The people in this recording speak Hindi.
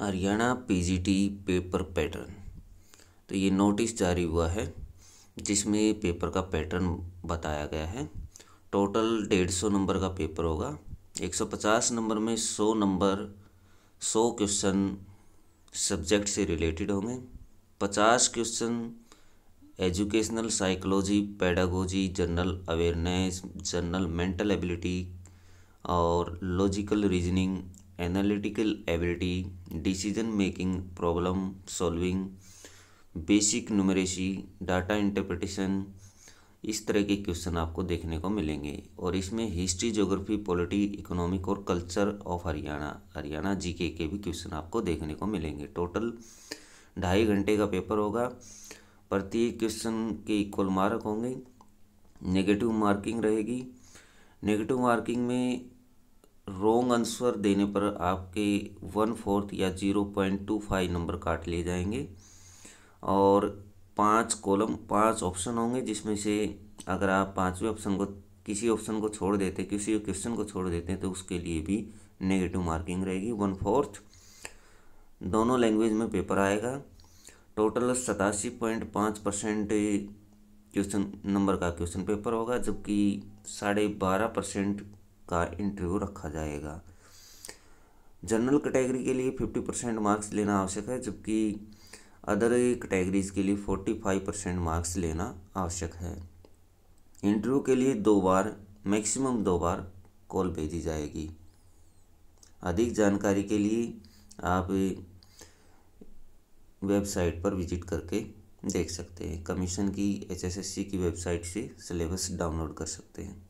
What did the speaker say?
हरियाणा पीजीटी पेपर पैटर्न तो ये नोटिस जारी हुआ है जिसमें पेपर का पैटर्न बताया गया है टोटल डेढ़ सौ नंबर का पेपर होगा एक सौ पचास नंबर में सौ नंबर सौ क्वेश्चन सब्जेक्ट से रिलेटेड होंगे पचास question educational psychology pedagogy general awareness general mental ability और logical reasoning analytical ability decision making problem solving basic numeracy data interpretation इस तरह के क्वेश्चन आपको देखने को मिलेंगे और इसमें हिस्ट्री ज्योग्राफी पॉलिटी इकोनॉमिक और culture of Haryana Haryana GK के भी क्वेश्चन आपको देखने को मिलेंगे टोटल ढाई घंटे का पेपर होगा प्रत्येक क्वेश्चन के इक्वल मार्क होंगे नेगेटिव मार्किंग रहेगी नेगेटिव मार्किंग में रोंग आंसर देने पर आपके वन फोर्थ या zero point two five number काट लिए जाएंगे और पांच कॉलम पांच ऑप्शन होंगे जिसमें से अगर आप पांचवे ऑप्शन को किसी ऑप्शन को छोड़ देते किसी क्वेश्चन को छोड़ देते हैं तो उसके लिए भी नेगेटिव मार्किंग रहेगी वन फोर्थ दोनों लैंग्वेज में पेपर आएगा टोटल सतासी पॉइंट पाँच परसेंट क्वेश्चन नंबर का क्वेश्चन पेपर होगा जबकि साढ़े बारह परसेंट का इंटरव्यू रखा जाएगा जनरल कैटेगरी के लिए फिफ्टी परसेंट मार्क्स लेना आवश्यक है जबकि अदर कैटेगरीज के लिए फोर्टी फाइव परसेंट मार्क्स लेना आवश्यक है इंटरव्यू के लिए दो बार मैक्सिमम दो बार कॉल भेजी जाएगी अधिक जानकारी के लिए आप वेबसाइट पर विजिट करके देख सकते हैं कमीशन की एचएसएससी की वेबसाइट से सिलेबस डाउनलोड कर सकते हैं